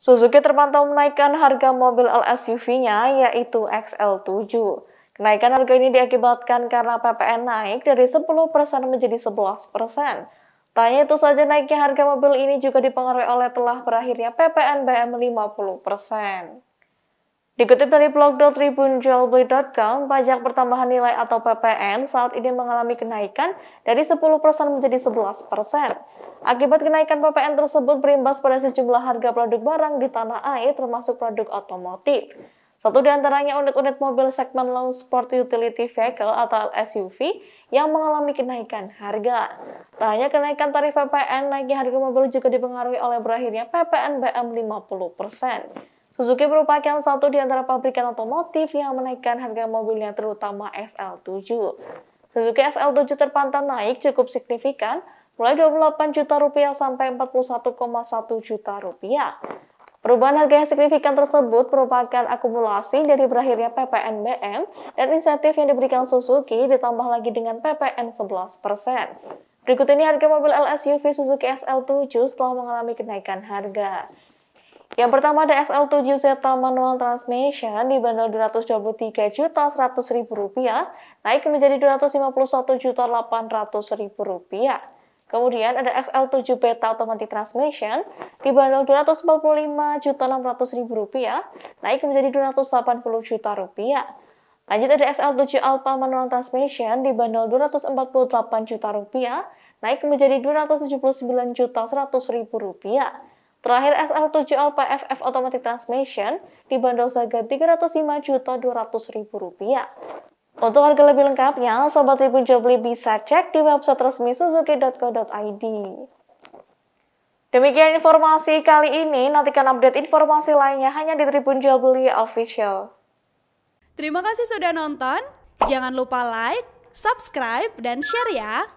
Suzuki terpantau menaikkan harga mobil LSUV-nya yaitu XL7. Kenaikan harga ini diakibatkan karena PPN naik dari 10% menjadi 11%. Tanya Tanya itu saja naiknya harga mobil ini juga dipengaruhi oleh telah berakhirnya PPN BM 50%. Dikutip dari blog.tribunjualbeli.com, pajak pertambahan nilai atau PPN saat ini mengalami kenaikan dari 10% menjadi 11%. Akibat kenaikan PPN tersebut berimbas pada sejumlah harga produk barang di tanah air termasuk produk otomotif. Satu di antaranya unit-unit mobil segmen low sport utility vehicle atau SUV yang mengalami kenaikan harga. Tak hanya kenaikan tarif PPN, naiknya harga mobil juga dipengaruhi oleh berakhirnya PPN BM 50%. Suzuki merupakan satu di antara pabrikan otomotif yang menaikkan harga mobilnya terutama SL7. Suzuki SL7 terpantau naik cukup signifikan, mulai 28 juta rupiah sampai 41,1 juta rupiah. Perubahan harga yang signifikan tersebut merupakan akumulasi dari berakhirnya PPN BM dan insentif yang diberikan Suzuki ditambah lagi dengan PPN 11%. Berikut ini harga mobil LSUV Suzuki SL7 setelah mengalami kenaikan harga. Yang pertama ada XL7 Zeta manual transmission dibanderol Rp223.100.000 naik menjadi Rp251.800.000. Kemudian ada XL7 Beta Automatic Transmission dibanderol Rp245.600.000 naik menjadi rp rupiah. Lanjut ada XL7 Alpha manual transmission dibanderol Rp248 juta rupiah, naik menjadi Rp279.100.000. Terakhir SL7 LPFF Automatic Transmission dibanderol seharga Rp305.200.000. Untuk harga lebih lengkapnya, Sobat Tribun Jobli bisa cek di website resmi suzuki.co.id. Demikian informasi kali ini, nantikan update informasi lainnya hanya di Tribun Jual Beli Official. Terima kasih sudah nonton, jangan lupa like, subscribe, dan share ya!